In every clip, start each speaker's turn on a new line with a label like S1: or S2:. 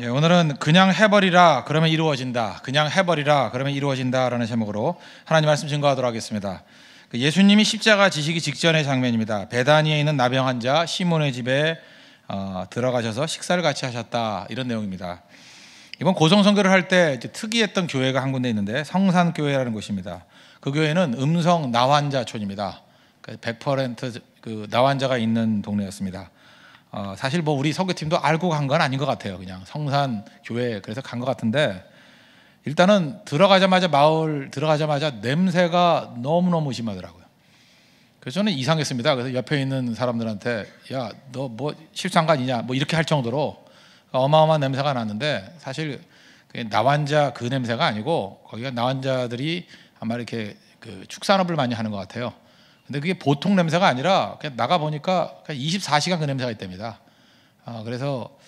S1: 예, 오늘은 그냥 해버리라 그러면 이루어진다. 그냥 해버리라 그러면 이루어진다라는 제목으로 하나님 말씀 증거하도록 하겠습니다. 그 예수님이 십자가 지시기 직전의 장면입니다. 베다니에 있는 나병 환자 시몬의 집에 어, 들어가셔서 식사를 같이 하셨다 이런 내용입니다. 이번 고성 선교를 할 때 특이했던 교회가 한 군데 있는데 성산 교회라는 곳입니다. 그 교회는 음성 나환자촌입니다. 100%그 그 나환자가 있는 동네였습니다. 어, 사실 뭐 우리 선교팀도 알고 간 건 아닌 것 같아요. 그냥 성산 교회 그래서 간 것 같은데 일단은 들어가자마자 마을 들어가자마자 냄새가 너무 너무 심하더라고요. 그래서 저는 이상했습니다. 그래서 옆에 있는 사람들한테 야 너 뭐 실수한 거 아니냐 뭐 이렇게 할 정도로 어마어마한 냄새가 났는데 사실 나환자 그 냄새가 아니고 거기가 나환자들이 아마 이렇게 그 축산업을 많이 하는 것 같아요. 근데 그게 보통 냄새가 아니라 그냥 나가 보니까 24시간 그 냄새가 있답니다. 아, 그래서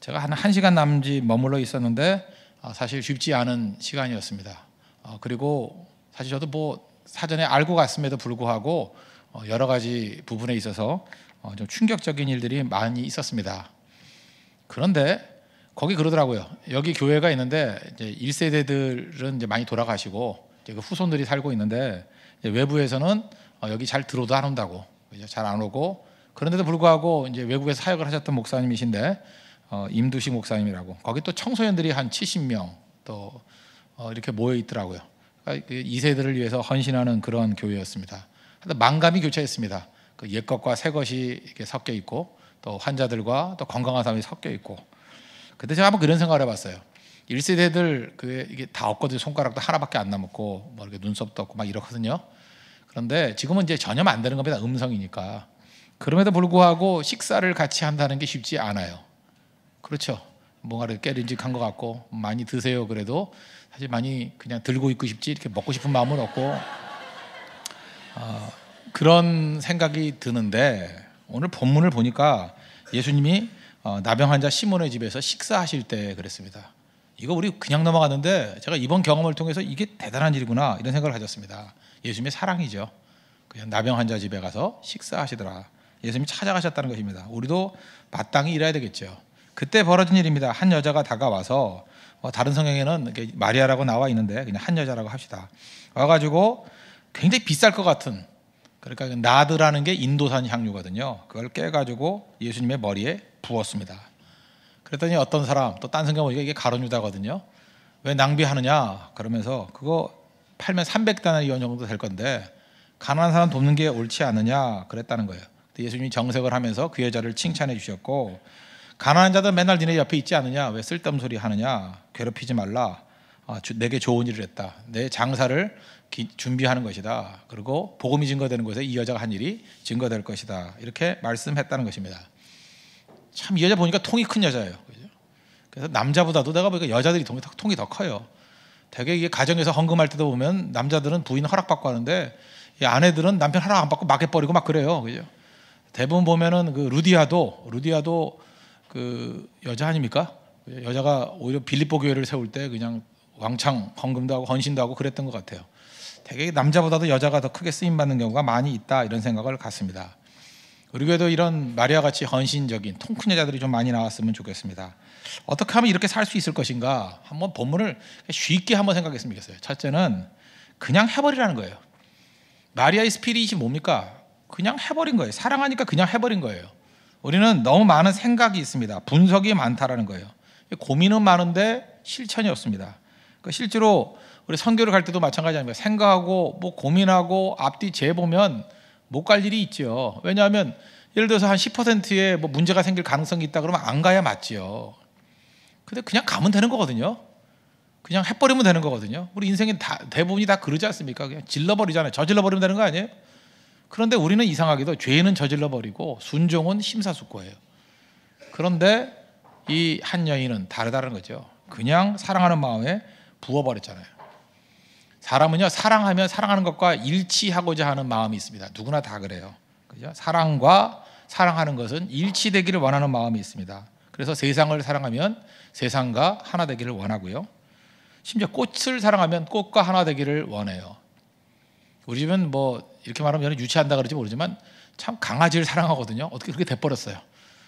S1: 제가 한 1시간 남짓 머물러 있었는데 아, 사실 쉽지 않은 시간이었습니다. 아, 그리고 사실 저도 뭐 사전에 알고 갔음에도 불구하고 어, 여러 가지 부분에 있어서 어, 좀 충격적인 일들이 많이 있었습니다. 그런데 거기 그러더라고요. 여기 교회가 있는데 이제 1세대들은 이제 많이 돌아가시고 이제 그 후손들이 살고 있는데 외부에서는 어, 여기 잘 들어도 안 온다고 잘 안 오고 그런데도 불구하고 이제 외국에서 사역을 하셨던 목사님이신데 어, 임두식 목사님이라고 거기 또 청소년들이 한 70명 또 어, 이렇게 모여 있더라고요. 그러니까 이 세대를 위해서 헌신하는 그런 교회였습니다. 하여튼 망감이 교차했습니다. 그옛 것과 새 것이 이렇게 섞여 있고 또 환자들과 또 건강한 사람이 섞여 있고 그때 제가 한번 그런 생각을 해봤어요. 1세대들 그 이게 다 없거든요. 손가락도 하나밖에 안 남았고 뭐 이렇게 눈썹도 없고 막 이렇거든요. 그런데 지금은 이제 전혀 안 되는 겁니다. 음성이니까. 그럼에도 불구하고 식사를 같이 한다는 게 쉽지 않아요. 그렇죠. 뭔가를 깨림직한 것 같고 많이 드세요. 그래도 사실 많이 그냥 들고 있고 싶지 이렇게 먹고 싶은 마음은 없고 어, 그런 생각이 드는데 오늘 본문을 보니까 예수님이 어, 나병 환자 시몬의 집에서 식사하실 때 그랬습니다. 이거 우리 그냥 넘어갔는데 제가 이번 경험을 통해서 이게 대단한 일이구나 이런 생각을 가졌습니다. 예수님의 사랑이죠. 그냥 나병 환자 집에 가서 식사하시더라. 예수님이 찾아가셨다는 것입니다. 우리도 마땅히 일해야 되겠죠. 그때 벌어진 일입니다. 한 여자가 다가와서 뭐 다른 성경에는 이렇게 마리아라고 나와 있는데 그냥 한 여자라고 합시다. 와가지고 굉장히 비쌀 것 같은 그러니까 나드라는 게 인도산 향유거든요. 그걸 깨가지고 예수님의 머리에 부었습니다. 그랬더니 어떤 사람 또 딴 성경 보니까 이게 가론유다거든요. 왜 낭비하느냐 그러면서 그거 팔면 300단의 연 정도 될 건데 가난한 사람 돕는 게 옳지 않느냐 그랬다는 거예요. 예수님이 정색을 하면서 그 여자를 칭찬해 주셨고 가난한 자들 맨날 니네 옆에 있지 않느냐 왜 쓸데없는 소리 하느냐 괴롭히지 말라 아, 주, 내게 좋은 일을 했다 내 장사를 기, 준비하는 것이다 그리고 복음이 증거되는 곳에 이 여자가 한 일이 증거될 것이다 이렇게 말씀했다는 것입니다 참 이 여자 보니까 통이 큰 여자예요 그죠? 그래서 남자보다도 내가 보니까 여자들이 통이 더 커요 대개 이게 가정에서 헌금할 때도 보면 남자들은 부인 허락받고 하는데 이 아내들은 남편 허락 안 받고 막해버리고 막 그래요. 그죠? 대부분 보면은 그 루디아도 루디아도 그 여자 아닙니까? 여자가 오히려 빌립보 교회를 세울 때 그냥 왕창 헌금도 하고 헌신도 하고 그랬던 것 같아요. 대개 남자보다도 여자가 더 크게 쓰임 받는 경우가 많이 있다 이런 생각을 갖습니다. 우리 교회도 이런 마리아 같이 헌신적인 통큰 여자들이 좀 많이 나왔으면 좋겠습니다. 어떻게 하면 이렇게 살 수 있을 것인가? 한번 본문을 쉽게 한번 생각했으면 좋겠어요. 첫째는 그냥 해버리라는 거예요. 마리아의 스피릿이 뭡니까? 그냥 해버린 거예요. 사랑하니까 그냥 해버린 거예요. 우리는 너무 많은 생각이 있습니다. 분석이 많다라는 거예요. 고민은 많은데 실천이 없습니다. 그러니까 실제로 우리 선교를 갈 때도 마찬가지 아닙니까? 생각하고 뭐 고민하고 앞뒤 재보면 못 갈 일이 있죠. 왜냐하면 예를 들어서 한 10%의 뭐 문제가 생길 가능성이 있다 그러면 안 가야 맞지요. 근데 그냥 가면 되는 거거든요. 그냥 해버리면 되는 거거든요. 우리 인생이 다, 대부분이 다 그러지 않습니까? 그냥 질러버리잖아요. 저질러버리면 되는 거 아니에요? 그런데 우리는 이상하게도 죄는 저질러버리고 순종은 심사숙고예요. 그런데 이 한 여인은 다르다는 거죠. 그냥 사랑하는 마음에 부어버렸잖아요. 사람은요, 사랑하면 사랑하는 것과 일치하고자 하는 마음이 있습니다. 누구나 다 그래요. 그죠? 사랑과 사랑하는 것은 일치되기를 원하는 마음이 있습니다. 그래서 세상을 사랑하면 세상과 하나 되기를 원하고요. 심지어 꽃을 사랑하면 꽃과 하나 되기를 원해요. 우리 집은 뭐 이렇게 말하면 유치한다 그러지 모르지만 참 강아지를 사랑하거든요. 어떻게 그렇게 돼버렸어요.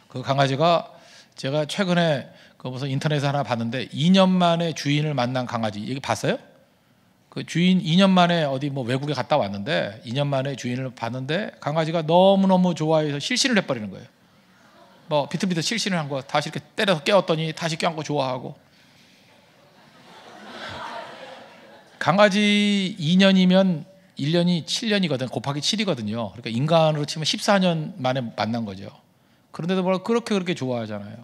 S1: 그 강아지가 제가 최근에 그 무슨 인터넷에 하나 봤는데 2년 만에 주인을 만난 강아지 이게 봤어요? 그 주인 2년 만에 어디 뭐 외국에 갔다 왔는데 2년 만에 주인을 봤는데 강아지가 너무너무 좋아해서 실신을 해버리는 거예요. 뭐 비트비트 실신을 한 거 다시 이렇게 때려서 깨웠더니 다시 깨운 거 좋아하고 강아지 2년이면 1년이 7년이거든 곱하기 7이거든요. 그러니까 인간으로 치면 14년 만에 만난 거죠. 그런데도 뭐 그렇게 그렇게 좋아하잖아요.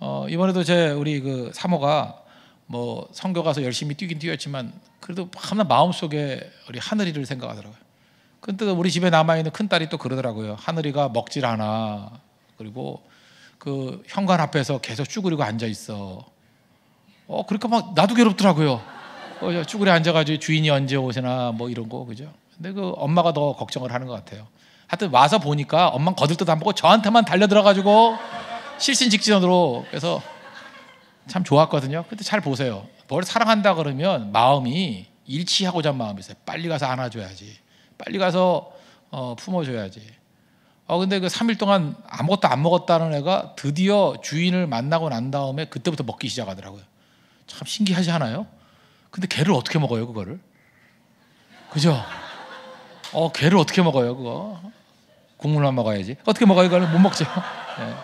S1: 어, 이번에도 제 우리 그 사모가 뭐 성교 가서 열심히 뛰긴 뛰었지만 그래도 밤나 마음 속에 우리 하늘이를 생각하더라고요. 근데 우리 집에 남아 있는 큰 딸이 또 그러더라고요. 하늘이가 먹질 않아. 그리고 그 현관 앞에서 계속 쭈그리고 앉아 있어. 어, 그러니까 막 나도 괴롭더라고요. 어, 쭈그려 앉아가지고 주인이 언제 오시나 뭐 이런 거 그죠? 근데 그 엄마가 더 걱정을 하는 것 같아요. 하여튼 와서 보니까 엄만 거들떠도 안 보고 저한테만 달려들어가지고 실신 직진으로 그래서 참 좋았거든요. 근데 잘 보세요. 뭘 사랑한다 그러면 마음이 일치하고자 마음이 있어요. 빨리 가서 안아줘야지. 빨리 가서 어, 품어줘야지. 어 근데 그 3일 동안 아무것도 안 먹었다는 애가 드디어 주인을 만나고 난 다음에 그때부터 먹기 시작하더라고요. 참 신기하지 않아요? 근데 개를 어떻게 먹어요, 그거를? 그죠? 어, 개를 어떻게 먹어요, 그거? 국물만 먹어야지. 어떻게 먹어요, 이거는? 못 먹죠. 네. 네.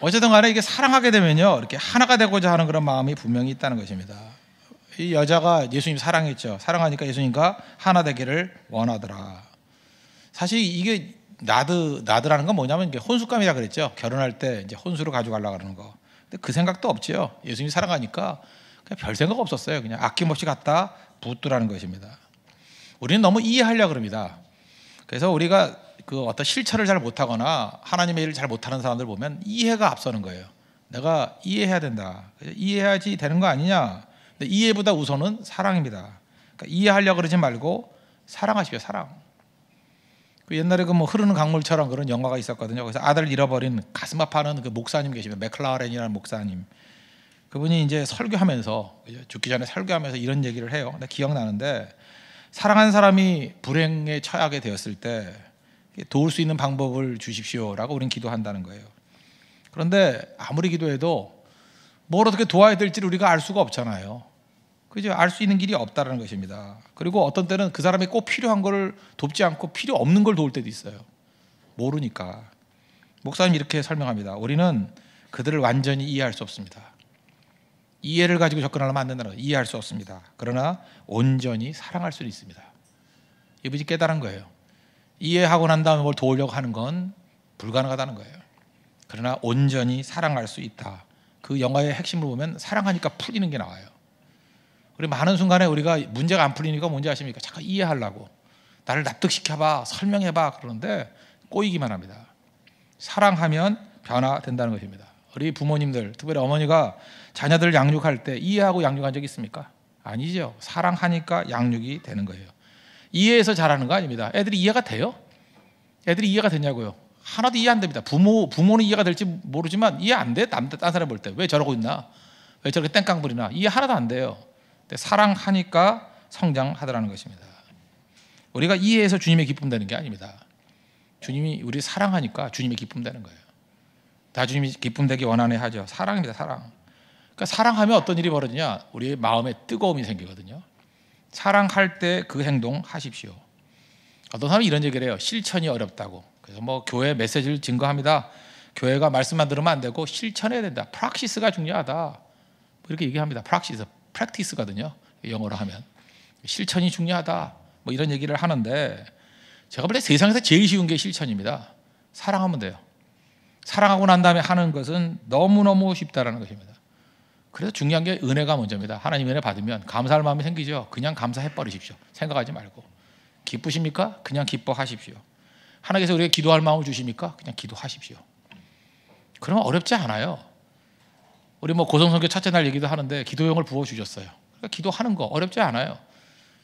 S1: 어쨌든 간에 이게 사랑하게 되면요, 이렇게 하나가 되고자 하는 그런 마음이 분명히 있다는 것입니다. 이 여자가 예수님 사랑했죠. 사랑하니까 예수님과 하나 되기를 원하더라. 사실 이게 나드 나드라는 건 뭐냐면 혼수감이라 그랬죠. 결혼할 때 이제 혼수로 가져가려 그러는 거. 근데 그 생각도 없지요. 예수님이 사랑하니까 그냥 별 생각 없었어요. 그냥 아낌없이 갖다 붙더라는 것입니다. 우리는 너무 이해하려 그럽니다. 그래서 우리가 그 어떤 실천을 잘 못하거나 하나님의 일을 잘 못하는 사람들 보면 이해가 앞서는 거예요. 내가 이해해야 된다. 이해해야지 되는 거 아니냐. 이해보다 우선은 사랑입니다. 그러니까 이해하려고 그러지 말고 사랑하십시오. 사랑. 그 옛날에 그 뭐 흐르는 강물처럼 그런 영화가 있었거든요. 그래서 아들을 잃어버린 가슴 아파하는 그 목사님 계시면 맥클라렌이라는 목사님. 그분이 이제 설교하면서 죽기 전에 설교하면서 이런 얘기를 해요. 근데 기억나는데 사랑한 사람이 불행에 처하게 되었을 때 도울 수 있는 방법을 주십시오라고 우린 기도한다는 거예요. 그런데 아무리 기도해도 뭘 어떻게 도와야 될지를 우리가 알 수가 없잖아요. 그죠? 알 수 있는 길이 없다라는 것입니다. 그리고 어떤 때는 그 사람이 꼭 필요한 걸 돕지 않고 필요 없는 걸 도울 때도 있어요. 모르니까. 목사님 이렇게 설명합니다. 우리는 그들을 완전히 이해할 수 없습니다. 이해를 가지고 접근하려면 안 된다는 거 이해할 수 없습니다. 그러나 온전히 사랑할 수 있습니다. 이분이 깨달은 거예요. 이해하고 난 다음에 뭘 도우려고 하는 건 불가능하다는 거예요. 그러나 온전히 사랑할 수 있다. 그 영화의 핵심을 보면 사랑하니까 풀리는 게 나와요. 그리 많은 순간에 우리가 문제가 안 풀리니까 뭔지 아십니까? 자꾸 이해하려고 나를 납득시켜봐, 설명해봐 그러는데 꼬이기만 합니다. 사랑하면 변화된다는 것입니다. 우리 부모님들, 특별히 어머니가 자녀들 양육할 때 이해하고 양육한 적 있습니까? 아니죠. 사랑하니까 양육이 되는 거예요. 이해해서 잘하는 거 아닙니다. 애들이 이해가 돼요? 애들이 이해가 되냐고요? 하나도 이해 안 됩니다. 부모 부모는 이해가 될지 모르지만 이해 안 돼. 남들 딴 사람 볼 때 왜 저러고 있나? 왜 저렇게 땡깡 부리나? 이해 하나도 안 돼요. 근데 사랑하니까 성장하더라는 것입니다. 우리가 이해해서 주님의 기쁨 되는 게 아닙니다. 주님이 우리 사랑하니까 주님의 기쁨 되는 거예요. 다 주님이 기쁨 되기 원하네 하죠. 사랑입니다. 사랑. 그러니까 사랑하면 어떤 일이 벌어지냐? 우리의 마음에 뜨거움이 생기거든요. 사랑할 때 그 행동 하십시오. 어떤 사람이 이런 얘기를 해요. 실천이 어렵다고. 그래서 뭐 교회 메시지를 증거합니다. 교회가 말씀만 들으면 안 되고 실천해야 된다. 프락시스가 중요하다. 뭐 이렇게 얘기합니다. 프락시스, 프랙티스거든요. 영어로 하면 실천이 중요하다. 뭐 이런 얘기를 하는데 제가 볼 때 세상에서 제일 쉬운 게 실천입니다. 사랑하면 돼요. 사랑하고 난 다음에 하는 것은 너무너무 쉽다라는 것입니다. 그래서 중요한 게 은혜가 먼저입니다. 하나님 은혜 받으면 감사할 마음이 생기죠. 그냥 감사해 버리십시오. 생각하지 말고. 기쁘십니까? 그냥 기뻐하십시오. 하나님께서 우리에게 기도할 마음을 주십니까? 그냥 기도하십시오. 그러면 어렵지 않아요. 우리 뭐 고성성교 첫째 날 얘기도 하는데 기도용을 부어 주셨어요. 그러니까 기도하는 거 어렵지 않아요.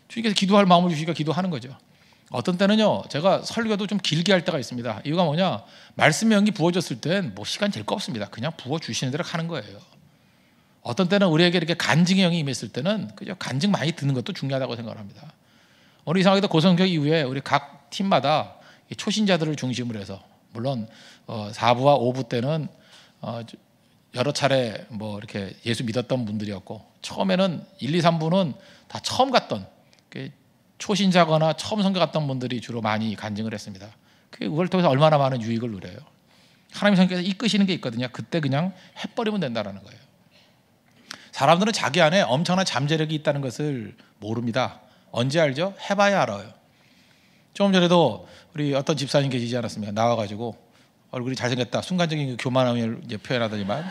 S1: 주님께서 기도할 마음을 주시니까 기도하는 거죠. 어떤 때는요, 제가 설교도 좀 길게 할 때가 있습니다. 이유가 뭐냐? 말씀의 영이 부어졌을 땐뭐 시간 될 거 없습니다. 그냥 부어 주시는 대로 가는 거예요. 어떤 때는 우리에게 이렇게 간증의 영이 임했을 때는 그죠 간증 많이 듣는 것도 중요하다고 생각합니다. 오늘 이상하게도 고성교 이후에 우리 각 팀마다 초신자들을 중심으로 해서 물론 4부와 어, 5부 때는 어, 여러 차례 뭐 이렇게 예수 믿었던 분들이었고 처음에는 1, 2, 3부는 다 처음 갔던 그 초신자거나 처음 성교 갔던 분들이 주로 많이 간증을 했습니다. 그걸 통해서 얼마나 많은 유익을 누려요. 하나님 성께서 이끄시는 게 있거든요. 그때 그냥 해버리면 된다라는 거예요. 사람들은 자기 안에 엄청난 잠재력이 있다는 것을 모릅니다. 언제 알죠? 해봐야 알아요. 조금 전에도 우리 어떤 집사님 계시지 않았습니까? 나와가지고 얼굴이 잘생겼다. 순간적인 그 교만함을 이제 표현하더니만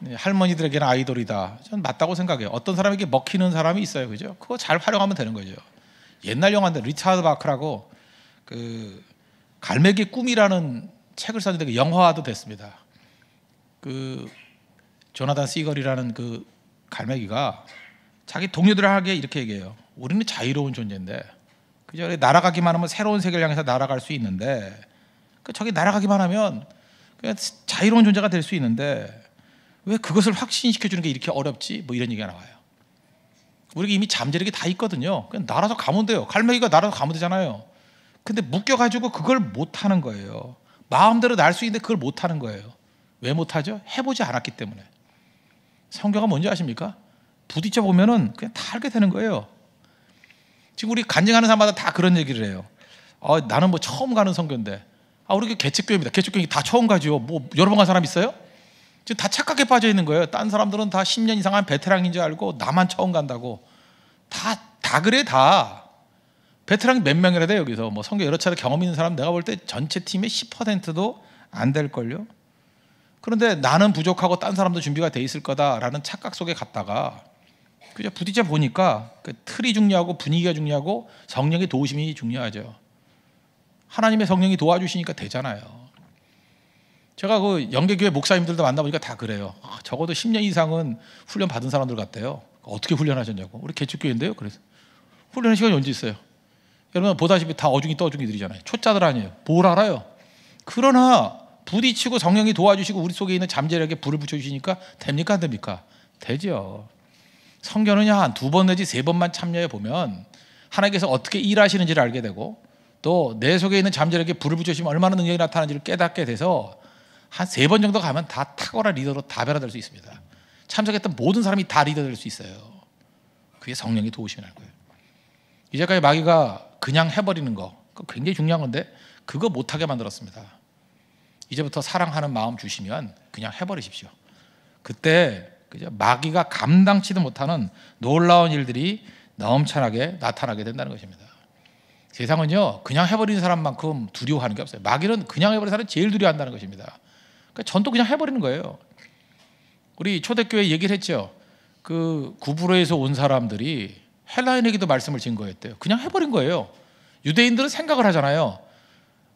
S1: 네, 할머니들에게는 아이돌이다. 전 맞다고 생각해요. 어떤 사람에게 먹히는 사람이 있어요, 그죠? 그거 잘 활용하면 되는 거죠. 옛날 영화인데 리차드 바크라고 그 갈매기 꿈이라는 책을 썼는데 그 영화화도 됐습니다. 그 조나단 시걸이라는 그 갈매기가 자기 동료들에게 이렇게 얘기해요. 우리는 자유로운 존재인데 그죠? 날아가기만 하면 새로운 세계를 향해서 날아갈 수 있는데 그 저기 날아가기만 하면 그냥 자유로운 존재가 될 수 있는데 왜 그것을 확신시켜 주는 게 이렇게 어렵지? 뭐 이런 얘기가 나와요. 우리가 이미 잠재력이 다 있거든요. 그냥 날아서 가면 돼요. 갈매기가 날아서 가면 되잖아요. 근데 묶여 가지고 그걸 못 하는 거예요. 마음대로 날 수 있는데 그걸 못 하는 거예요. 왜 못 하죠? 해 보지 않았기 때문에. 성경은 뭔지 아십니까? 부딪혀 보면은 그냥 다 알게 되는 거예요. 지금 우리 간증하는 사람마다 다 그런 얘기를 해요. 아, 나는 뭐 처음 가는 성교인데. 아, 우리 개척교입니다. 개척교인 다 처음 가지요. 뭐 여러 번 간 사람 있어요? 지금 다 착각에 빠져 있는 거예요. 딴 사람들은 다 10년 이상 한 베테랑인 줄 알고 나만 처음 간다고. 다, 다 그래, 다. 베테랑 몇 명이라 돼, 여기서. 뭐 성교 여러 차례 경험 있는 사람 내가 볼 때 전체 팀의 10%도 안 될걸요? 그런데 나는 부족하고 딴 사람도 준비가 돼 있을 거다라는 착각 속에 갔다가 그냥 부딪혀 보니까 그 틀이 중요하고 분위기가 중요하고 성령의 도우심이 중요하죠. 하나님의 성령이 도와주시니까 되잖아요. 제가 그 연계교회 목사님들도 만나보니까 다 그래요. 아, 적어도 10년 이상은 훈련 받은 사람들 같대요. 어떻게 훈련하셨냐고. 우리 개척교회인데요. 그래서 훈련 시간이 언제 있어요? 여러분 보다시피 다 어중이 떠중이들이잖아요. 초짜들 아니에요. 뭘 알아요? 그러나 부딪히고 성령이 도와주시고 우리 속에 있는 잠재력에 불을 붙여주시니까 됩니까 안 됩니까? 되죠. 성경은 한두 번 내지 세 번만 참여해 보면 하나님께서 어떻게 일하시는지를 알게 되고 또 내 속에 있는 잠재력에 불을 붙여주시면 얼마나 능력이 나타나는지를 깨닫게 돼서 한 세 번 정도 가면 다 탁월한 리더로 다 변화될 수 있습니다. 참석했던 모든 사람이 다 리더 될 수 있어요. 그게 성령이 도우시면 할 거예요. 이제까지 마귀가 그냥 해버리는 거 굉장히 중요한 건데 그거 못하게 만들었습니다. 이제부터 사랑하는 마음 주시면 그냥 해버리십시오. 그때 그죠? 마귀가 감당치도 못하는 놀라운 일들이 넘쳐나게 나타나게 된다는 것입니다. 세상은요 그냥 해버린 사람만큼 두려워하는 게 없어요. 마귀는 그냥 해버린 사람 제일 두려워한다는 것입니다. 그러니까 전도 그냥 해버리는 거예요. 우리 초대교회 얘기를 했죠. 그 구부로에서 온 사람들이 헬라인에게도 말씀을 증거했대요. 그냥 해버린 거예요. 유대인들은 생각을 하잖아요.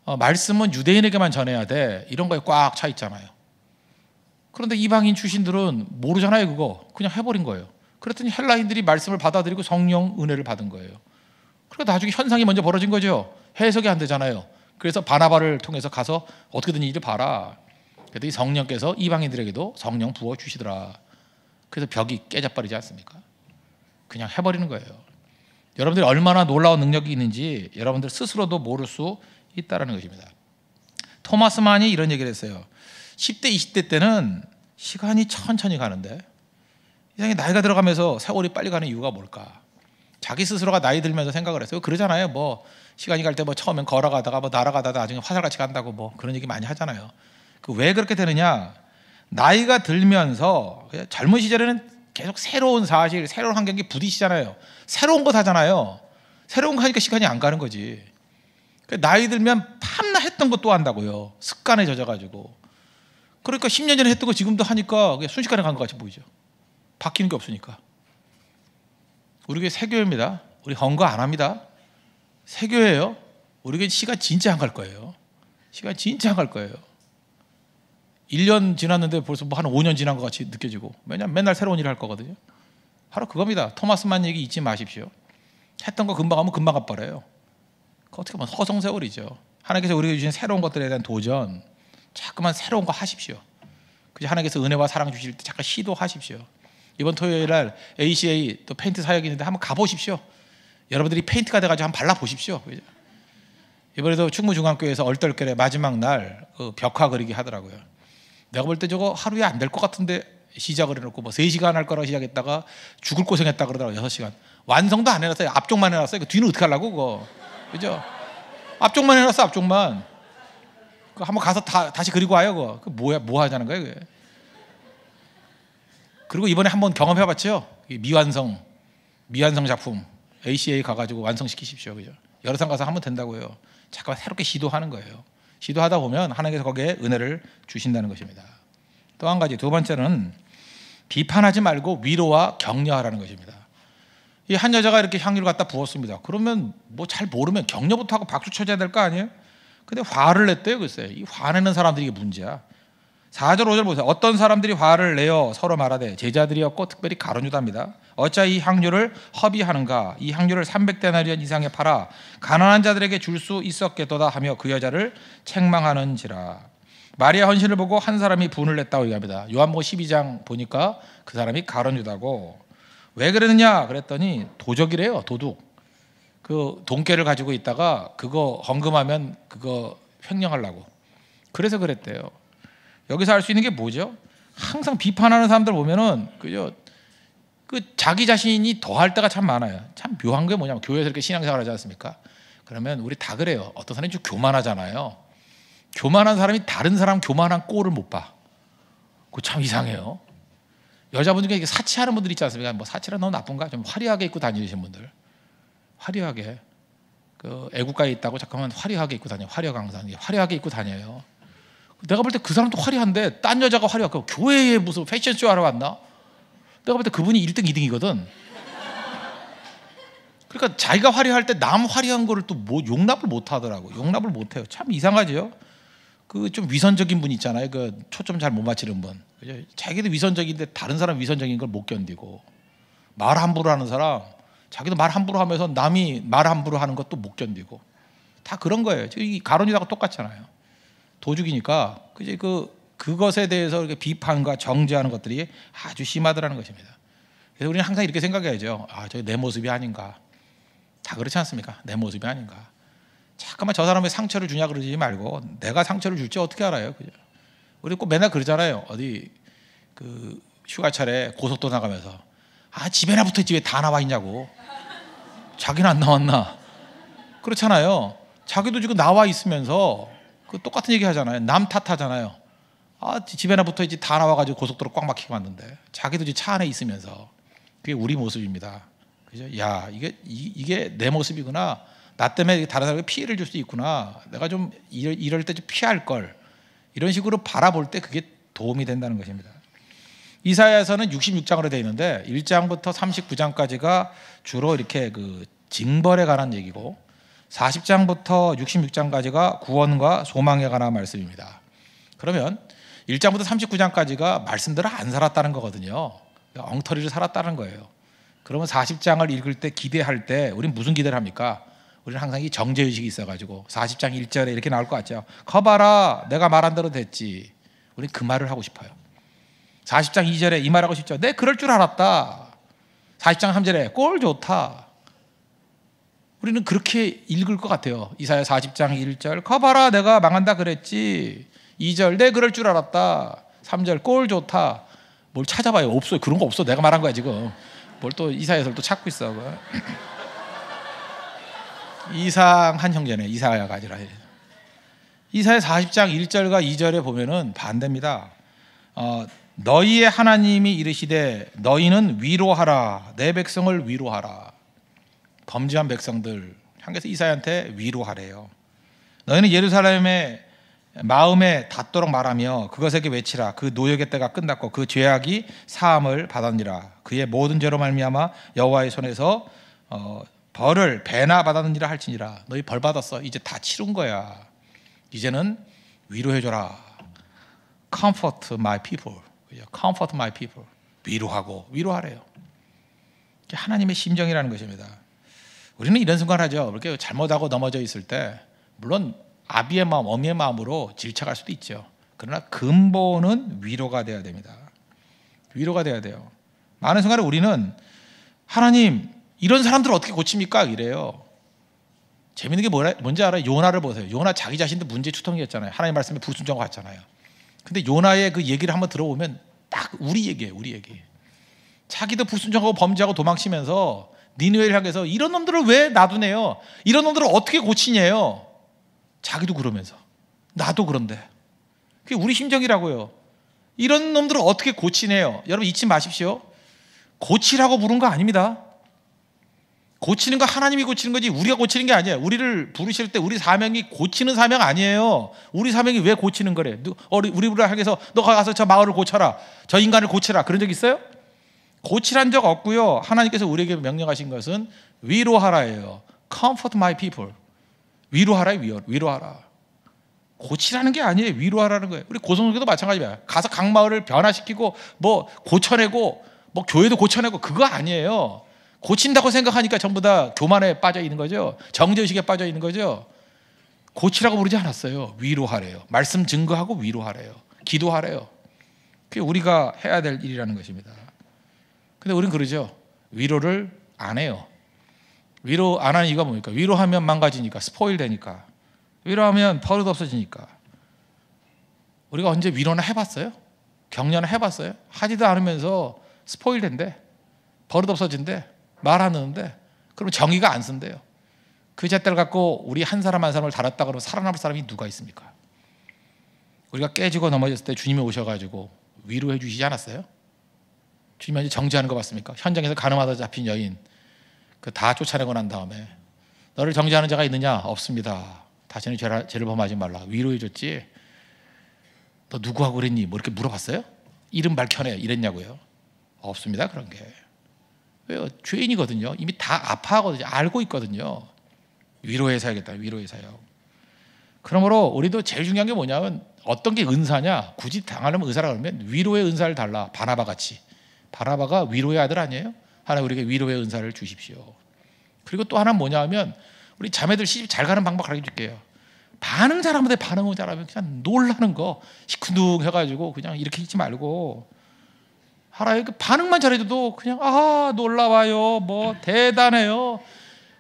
S1: 어, 말씀은 유대인에게만 전해야 돼. 이런 거에 꽉 차 있잖아요. 그런데 이방인 출신들은 모르잖아요, 그거. 그냥 해버린 거예요. 그랬더니 헬라인들이 말씀을 받아들이고 성령 은혜를 받은 거예요. 그러니까 나중에 현상이 먼저 벌어진 거죠. 해석이 안 되잖아요. 그래서 바나바를 통해서 가서 어떻게든 일을 봐라. 그랬더니 성령께서 이방인들에게도 성령 부어 주시더라. 그래서 벽이 깨져버리지 않습니까? 그냥 해버리는 거예요. 여러분들이 얼마나 놀라운 능력이 있는지 여러분들 스스로도 모를 수 있다라는 것입니다. 토마스만이 이런 얘기를 했어요. 10대, 20대 때는 시간이 천천히 가는데 이상에 나이가 들어가면서 세월이 빨리 가는 이유가 뭘까? 자기 스스로가 나이 들면서 생각을 했어요. 그러잖아요. 뭐 시간이 갈 때 뭐 처음엔 걸어가다가 뭐 날아가다가 나중에 화살같이 간다고 뭐 그런 얘기 많이 하잖아요. 그 왜 그렇게 되느냐? 나이가 들면서 젊은 시절에는 계속 새로운 사실, 새로운 환경에 부딪히잖아요. 새로운 거사잖아요 새로운 거 하니까 시간이 안 가는 거지. 그 나이 들면 밤나 했던 것도 한다고요. 습관에 젖어가지고. 그러니까 10년 전에 했던 거 지금도 하니까 순식간에 간 것 같이 보이죠. 바뀌는 게 없으니까. 우리 교회 세교입니다. 우리 헌 거 안 합니다. 새교회예요 우리 게회시가 진짜 안 갈 거예요. 시가 진짜 안 갈 거예요. 1년 지났는데 벌써 뭐 한 5년 지난 것 같이 느껴지고. 왜냐면 맨날 새로운 일을 할 거거든요. 바로 그겁니다. 토마스만 얘기 잊지 마십시오. 했던 거 금방 하면 금방 갚아버려요. 그 어떻게 보면 허송세월이죠. 하나님께서 우리에게 주신 새로운 것들에 대한 도전, 자꾸만 새로운 거 하십시오. 그저 하나님께서 은혜와 사랑 주실 때 잠깐 시도하십시오. 이번 토요일 날 ACA 또 페인트 사역이 있는데 한번 가보십시오. 여러분들이 페인트가 돼가지고 한번 발라보십시오. 그죠? 이번에도 충무중앙교회에서 얼떨결에 마지막 날 그 벽화 그리기 하더라고요. 내가 볼 때 저거 하루에 안 될 것 같은데 시작을 해놓고 뭐 3시간 할 거라고 시작했다가 죽을 고생했다 그러더라고요. 6시간. 완성도 안 해놨어요. 앞쪽만 해놨어요. 그 뒤는 어떻게 하려고 그거. 그죠? 앞쪽만 해놨어, 앞쪽만. 그 한번 가서 다, 다시 그리고 와요. 그 뭐야? 뭐 하자는 거예요? 그게. 그리고 이번에 한번 경험해 봤죠? 미완성. 미완성 작품. ACA 가 가지고 완성시키십시오. 그죠? 여러 상 가서 하면 된다고 요 잠깐 새롭게 시도하는 거예요. 시도하다 보면 하나님께서 거기에 은혜를 주신다는 것입니다. 또 한 가지 두 번째는 비판하지 말고 위로와 격려하라는 것입니다. 이한 여자가 이렇게 향유를 갖다 부었습니다. 그러면 뭐 잘 모르면 격려부터 하고 박수 쳐줘야 될 거 아니에요? 근데 화를 냈대요, 글쎄. 이 화내는 사람들이 이게 문제야. 4절, 5절 보세요. 어떤 사람들이 화를 내어 서로 말하되 제자들이었고 특별히 가론유다입니다. 어찌 이 향료를 허비하는가? 이 향료를 300데나리온 이상에 팔아 가난한 자들에게 줄 수있었겠다 하며 그 여자를 책망하는지라. 마리아 헌신을 보고 한 사람이 분을 냈다고 얘기합니다. 요한복 12장 보니까 그 사람이 가론유다고 왜 그러느냐 그랬더니 도적이래요. 도둑. 그 돈깨를 가지고 있다가 그거 헌금하면 그거 횡령하려고. 그래서 그랬대요. 여기서 알수 있는 게 뭐죠? 항상 비판하는 사람들 보면은 그죠? 그 자기 자신이 더 할 때가 참 많아요. 참 묘한 게 뭐냐면 교회에서 이렇게 신앙생활 하지 않습니까? 그러면 우리 다 그래요. 어떤 사람이 좀 교만하잖아요. 교만한 사람이 다른 사람 교만한 꼴을 못 봐. 그거 참 이상해요. 여자분 중에 사치하는 분들 있지 않습니까? 뭐 사치라 너 나쁜가? 좀 화려하게 입고 다니시는 분들. 화려하게 그 애국가에 있다고 잠깐만 화려하게 입고 다녀 화려 강사님 화려하게 입고 다녀요. 내가 볼 때 그 사람도 화려한데 딴 여자가 화려하고 교회에 무슨 패션쇼 하러 왔나? 내가 볼 때 그분이 1등 2등이거든. 그러니까 자기가 화려할 때 남 화려한 거를 또뭐 용납을 못 하더라고. 용납을 못 해요. 참 이상하죠. 그좀 위선적인 분 있잖아요. 그 초점 잘 못 맞히는 분. 자기도 위선적인데 다른 사람 위선적인 걸 못 견디고 말 함부로 하는 사람 자기도 말 함부로 하면서 남이 말 함부로 하는 것도 못 견디고 다 그런 거예요. 지금 이 가론이다가 똑같잖아요. 도둑이니까 그제 그 그것에 대해서 이렇게 비판과 정죄하는 것들이 아주 심하더라는 것입니다. 그래서 우리는 항상 이렇게 생각해야죠. 아, 저게 내 모습이 아닌가. 다 그렇지 않습니까? 내 모습이 아닌가. 잠깐만 저 사람의 상처를 주냐 그러지 말고 내가 상처를 줄지 어떻게 알아요? 그죠? 우리 꼭 맨날 그러잖아요. 어디 그 휴가철에 고속도로 나가면서 아 집에나 붙어 집에 다 나와 있냐고 자기는 안 나왔나? 그렇잖아요. 자기도 지금 나와 있으면서 그 똑같은 얘기 하잖아요. 남 탓하잖아요. 아, 집에나 붙어 있지 다 나와가지고 고속도로 꽉 막히게 만든데 자기도 지금 차 안에 있으면서 그게 우리 모습입니다. 그죠? 야, 이게 이, 게내 모습이구나. 나 때문에 다른 사람에게 피해를 줄 수 있구나. 내가 좀 이럴, 이럴 때 좀 피할 걸. 이런 식으로 바라볼 때 그게 도움이 된다는 것입니다. 이사야에서는 66장으로 되어 있는데 1장부터 39장까지가 주로 이렇게 그 징벌에 관한 얘기고 40장부터 66장까지가 구원과 소망에 관한 말씀입니다. 그러면 1장부터 39장까지가 말씀대로 안 살았다는 거거든요. 그러니까 엉터리를 살았다는 거예요. 그러면 40장을 읽을 때 기대할 때 우리는 무슨 기대를 합니까? 우리는 항상 이 정제의식이 있어가지고 40장 1절에 이렇게 나올 것 같죠. 커봐라 내가 말한 대로 됐지. 우리는 그 말을 하고 싶어요. 40장 2절에 이 말하고 싶죠. 내 네, 그럴 줄 알았다. 40장 3절에 꼴 좋다. 우리는 그렇게 읽을 것 같아요. 이사야 40장 1절 커봐라 내가 망한다 그랬지. 2절 내 그럴 줄 알았다. 3절 꼴 좋다. 뭘 찾아봐요. 없어요. 그런 거 없어. 내가 말한 거야 지금. 뭘 또이사야서또 찾고 있어. 이상한 형제네. 이사야가 아니라. 이사야 40장 1절과 2절에 보면은 반대입니다. 어, 너희의 하나님이 이르시되 너희는 위로하라 내 백성을 위로하라 범죄한 백성들 향해서 이사야한테 위로하래요. 너희는 예루살렘의 마음에 닿도록 말하며 그것에게 외치라 그 노역의 때가 끝났고 그 죄악이 사함을 받았니라 그의 모든 죄로 말미암아 여호와의 손에서 어, 벌을 배나 받았느니라 할지니라 너희 벌 받았어 이제 다 치른 거야 이제는 위로해 줘라 comfort my people Comfort my people. 위로하고 위로하래요. 하나님의 심정이라는 것입니다. 우리는 이런 순간 하죠. 이렇게 잘못하고 넘어져 있을 때 물론 아비의 마음, 어미의 마음으로 질책할 수도 있죠. 그러나 근본은 위로가 돼야 됩니다. 위로가 돼야 돼요. 많은 순간에 우리는 하나님 이런 사람들 어떻게 고칩니까? 이래요. 재밌는 게 뭐라, 뭔지 알아요? 요나를 보세요. 요나 자기 자신도 문제 추통이었잖아요. 하나님 말씀에 불순종하고 갔잖아요. 근데 요나의 그 얘기를 한번 들어보면 딱 우리 얘기예요, 우리 얘기. 자기도 불순종하고 범죄하고 도망치면서 니누엘 향해서 이런 놈들을 왜 놔두네요? 이런 놈들을 어떻게 고치냐요? 자기도 그러면서 나도 그런데 그게 우리 심정이라고요. 이런 놈들을 어떻게 고치네요? 여러분 잊지 마십시오. 고치라고 부른 거 아닙니다. 고치는 거 하나님이 고치는 거지 우리가 고치는 게 아니에요. 우리를 부르실 때 우리 사명이 고치는 사명 아니에요. 우리 사명이 왜 고치는 거래? 우리를 향해서 너가 서저 마을을 고쳐라. 저 인간을 고치라. 그런 적 있어요? 고치란 적 없고요. 하나님께서 우리에게 명령하신 것은 위로하라예요. Comfort my people. 위로하라, 위로, 위로하라. 고치라는 게 아니에요. 위로하라는 거예요. 우리 고성도 마찬가지야. 가서 각 마을을 변화시키고 뭐 고쳐내고 뭐 교회도 고쳐내고 그거 아니에요. 고친다고 생각하니까 전부 다 교만에 빠져 있는 거죠. 정죄식에 빠져 있는 거죠. 고치라고 부르지 않았어요. 위로하래요. 말씀 증거하고 위로하래요. 기도하래요. 그게 우리가 해야 될 일이라는 것입니다. 근데 우리는 그러죠. 위로를 안 해요. 위로 안 하는 이유가 뭡니까? 위로하면 망가지니까, 스포일 되니까. 위로하면 버릇 없어지니까. 우리가 언제 위로나 해봤어요? 격려나 해봤어요? 하지도 않으면서 스포일 된대. 버릇 없어진대. 말하는데 그럼 정의가 안 쓴대요. 그 잣대를 갖고 우리 한 사람 한 사람을 다뤘다 그러면 살아남을 사람이 누가 있습니까? 우리가 깨지고 넘어졌을 때 주님이 오셔가지고 위로해 주시지 않았어요? 주님이 이 정지하는 거 봤습니까? 현장에서 가늠하다 잡힌 여인 그 다 쫓아내고 난 다음에 너를 정지하는 자가 있느냐? 없습니다. 다시는 죄를, 죄를 범하지 말라. 위로해 줬지. 너 누구하고 그랬니? 뭐 이렇게 물어봤어요? 이름 밝혀내 이랬냐고요? 없습니다. 그런 게. 죄인이거든요. 이미 다 아파하거든요. 알고 있거든요. 위로해서야겠다. 위로해서요. 그러므로 우리도 제일 중요한 게 뭐냐면 어떤 게 은사냐? 굳이 당하려면 은사라 그러면 위로의 은사를 달라. 바나바 같이. 바나바가 위로의 아들 아니에요? 하나 우리에게 위로의 은사를 주십시오. 그리고 또 하나 뭐냐 하면 우리 자매들 시집 잘 가는 방법 가르쳐 줄게요. 반응 잘하면 돼. 반응을 잘하면 그냥 놀라는 거. 시큰둥 해가지고 그냥 이렇게 있지 말고 알아요. 그 반응만 잘해줘도 그냥 아 놀라워요, 뭐 대단해요,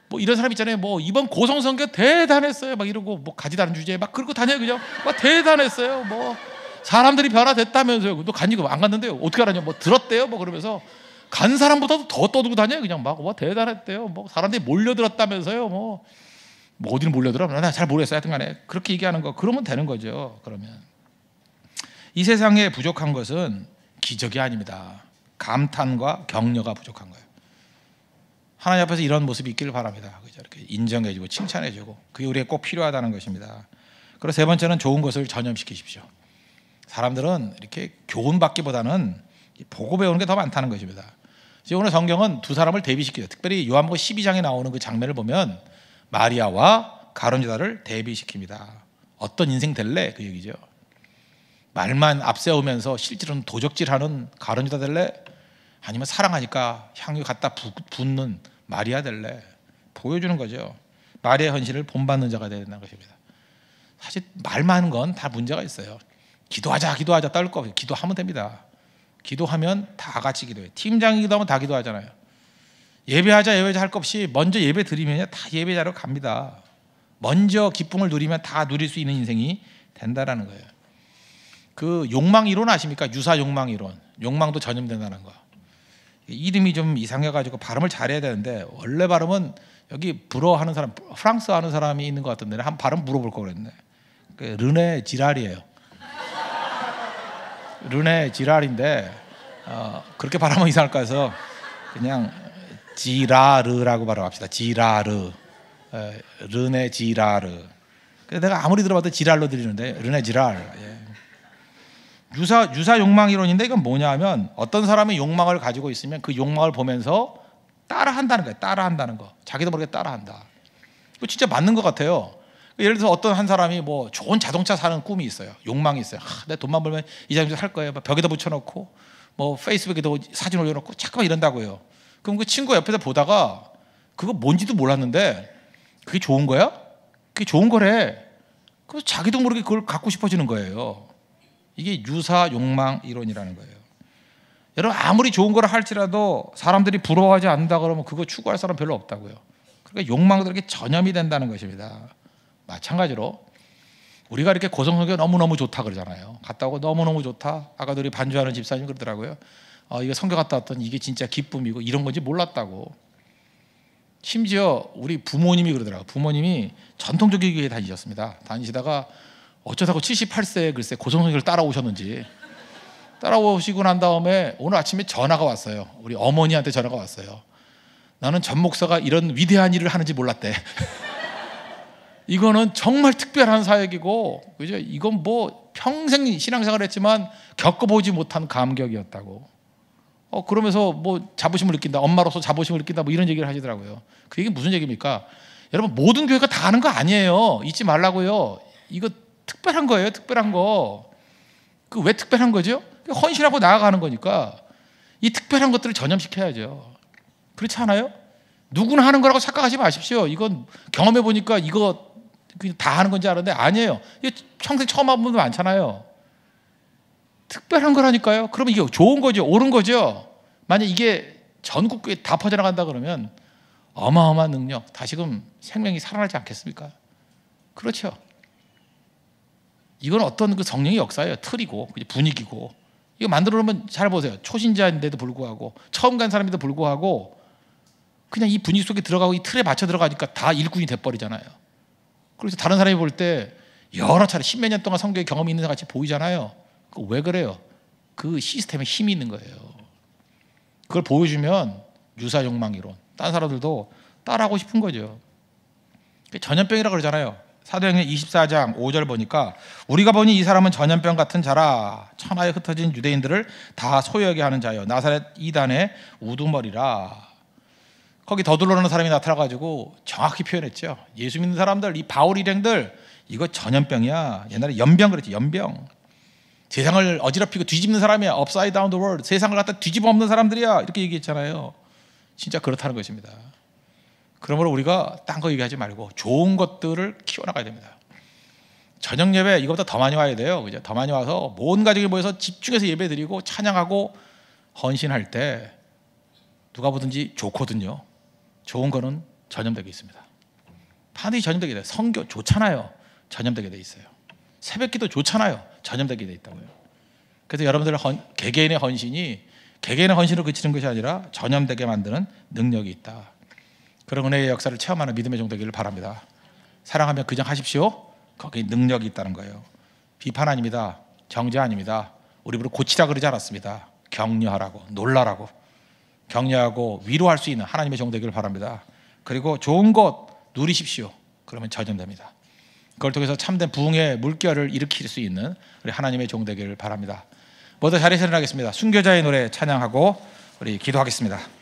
S1: 뭐 이런 사람 있잖아요. 뭐 이번 고성 선교 대단했어요, 막 이러고 뭐 가지 다른 주제에 막 그러고 다녀요, 그냥 막 대단했어요, 뭐 사람들이 변화됐다면서요. 또 간지 안 갔는데요. 어떻게 알았냐, 뭐 들었대요, 뭐 그러면서 간 사람보다도 더 떠들고 다녀요, 그냥 막 뭐 대단했대요, 뭐 사람들이 몰려들었다면서요, 뭐. 뭐 어디를 몰려들어? 나잘 모르겠어요. 하여튼 간에 그렇게 얘기하는 거 그러면 되는 거죠. 그러면 이 세상에 부족한 것은 기적이 아닙니다. 감탄과 격려가 부족한 거예요. 하나님 앞에서 이런 모습이 있기를 바랍니다. 그죠? 이렇게 인정해주고 칭찬해주고 그게 우리에 꼭 필요하다는 것입니다. 그리고 세 번째는 좋은 것을 전염시키십시오. 사람들은 이렇게 교훈받기보다는 보고 배우는 게 더 많다는 것입니다. 오늘 성경은 두 사람을 대비시켜요. 특별히 요한복음 12장에 나오는 그 장면을 보면 마리아와 가론유다를 대비시킵니다. 어떤 인생 될래? 그 얘기죠. 말만 앞세우면서 실제로는 도적질하는 가론이다 될래? 아니면 사랑하니까 향유 갖다 부, 붓는 말이야 될래? 보여주는 거죠. 말의 현실을 본받는 자가 되는 것입니다. 사실 말만 건다 문제가 있어요. 기도하자, 기도하자 떨거없어 기도하면 됩니다. 기도하면 다 같이 기도해요. 팀장이 기도하면 다 기도하잖아요. 예배하자, 예배자할것 없이 먼저 예배 드리면 다 예배자로 갑니다. 먼저 기쁨을 누리면 다 누릴 수 있는 인생이 된다라는 거예요. 그 욕망 이론 아십니까? 유사 욕망 이론. 욕망도 전염된다는 거. 이름이 좀 이상해가지고 발음을 잘해야 되는데 원래 발음은 여기 불어 하는 사람, 프랑스 하는 사람이 있는 것 같은데 한 발음 물어볼 거 그랬네. 그 르네 지랄이에요. 르네 지랄인데 어, 그렇게 발음은 이상할까 해서 그냥 지라르라고 발음합시다. 지라르, 르네 지라르. 내가 아무리 들어봐도 지랄로 들리는데 르네 지랄. 예. 유사 유사 욕망 이론인데 이건 뭐냐면 어떤 사람이 욕망을 가지고 있으면 그 욕망을 보면서 따라한다는 거예요. 따라한다는 거. 자기도 모르게 따라한다. 이거 진짜 맞는 것 같아요. 예를 들어서 어떤 한 사람이 뭐 좋은 자동차 사는 꿈이 있어요. 욕망이 있어요. 하, 내 돈만 벌면 이 자동차 살 거예요. 막 벽에다 붙여놓고 뭐 페이스북에도 사진 올려놓고 자꾸 이런다고요. 그럼 그 친구 옆에서 보다가 그거 뭔지도 몰랐는데 그게 좋은 거야? 그게 좋은 거래. 그래서 자기도 모르게 그걸 갖고 싶어지는 거예요. 이게 유사 욕망 이론이라는 거예요. 여러분 아무리 좋은 걸 할지라도 사람들이 부러워하지 않는다 그러면 그거 추구할 사람 별로 없다고요. 그러니까 욕망들에게 전염이 된다는 것입니다. 마찬가지로 우리가 이렇게 고성성교 너무너무 좋다 그러잖아요. 갔다 오고 너무너무 좋다. 아까 우리 반주하는 집사님 그러더라고요. 어, 이거 성교 갔다 왔던 이게 진짜 기쁨이고 이런 건지 몰랐다고. 심지어 우리 부모님이 그러더라고요. 부모님이 전통적인 교회 다니셨습니다. 다니시다가 어쩌다가 78세 글쎄 고성성를 따라오셨는지 따라오시고 난 다음에 오늘 아침에 전화가 왔어요. 우리 어머니한테 전화가 왔어요. 나는 전 목사가 이런 위대한 일을 하는지 몰랐대. 이거는 정말 특별한 사역이고, 그죠? 이건 뭐 평생 신앙생활 했지만 겪어보지 못한 감격이었다고. 어, 그러면서 뭐 자부심을 느낀다. 엄마로서 자부심을 느낀다. 뭐 이런 얘기를 하시더라고요. 그 얘기 무슨 얘기입니까? 여러분, 모든 교회가 다 하는 거 아니에요. 잊지 말라고요. 이거 특별한 거예요. 특별한 거. 그 왜 특별한 거죠? 헌신하고 나아가는 거니까 이 특별한 것들을 전염시켜야죠. 그렇지 않아요? 누구나 하는 거라고 착각하지 마십시오. 이건 경험해 보니까 이거 다 하는 건지 아는데 아니에요. 이거 평생 처음 한 분도 많잖아요. 특별한 거라니까요. 그러면 이게 좋은 거죠. 옳은 거죠. 만약 이게 전국에 다 퍼져나간다 그러면 어마어마한 능력, 다시금 생명이 살아나지 않겠습니까? 그렇죠. 이건 어떤 그 성령의 역사예요. 틀이고 분위기고 이거 만들어 놓으면 잘 보세요. 초신자인데도 불구하고 처음 간 사람인데도 불구하고 그냥 이 분위기 속에 들어가고 이 틀에 맞춰 들어가니까 다 일꾼이 돼버리잖아요. 그래서 다른 사람이 볼 때 여러 차례 십몇 년 동안 성경의 경험이 있는 사람 같이 보이잖아요. 왜 그래요? 그 시스템에 힘이 있는 거예요. 그걸 보여주면 유사욕망이론. 딴 사람들도 따라하고 싶은 거죠. 전염병이라 그러잖아요. 사도행전 24장 5절 보니까 우리가 보니 이 사람은 전염병 같은 자라 천하에 흩어진 유대인들을 다 소유하게 하는 자여 나사렛 이단의 우두머리라 거기 더둘러는 사람이 나타나가지고 정확히 표현했죠 예수 믿는 사람들 이 바울 일행들 이거 전염병이야 옛날에 연병 그랬지 연병 세상을 어지럽히고 뒤집는 사람이야 업사이드 다운 더 월드 세상을 갖다 뒤집어 엎는 사람들이야 이렇게 얘기했잖아요 진짜 그렇다는 것입니다 그러므로 우리가 딴 거 얘기하지 말고 좋은 것들을 키워나가야 됩니다. 저녁 예배 이것보다 더 많이 와야 돼요. 그죠? 더 많이 와서 온 가족이 모여서 집중해서 예배 드리고 찬양하고 헌신할 때 누가 보든지 좋거든요. 좋은 거는 전염되게 있습니다. 반드시 전염되게 돼요. 성교 좋잖아요. 전염되게 돼 있어요. 새벽기도 좋잖아요. 전염되게 돼 있다고요. 그래서 여러분들 헌, 개개인의 헌신이 개개인의 헌신을 그치는 것이 아니라 전염되게 만드는 능력이 있다. 그런 은혜의 역사를 체험하는 믿음의 정도기를 바랍니다. 사랑하면 그냥 하십시오. 거기 능력이 있다는 거예요. 비판 아닙니다. 정죄 아닙니다. 우리 부로 고치라 그러지 않았습니다. 격려하라고, 놀라라고, 격려하고 위로할 수 있는 하나님의 정도기를 바랍니다. 그리고 좋은 것 누리십시오. 그러면 저전됩니다. 그걸 통해서 참된 부흥의 물결을 일으킬 수 있는 우리 하나님의 종되기를 바랍니다. 모두 자리에 일어나겠습니다. 순교자의 노래 찬양하고 우리 기도하겠습니다.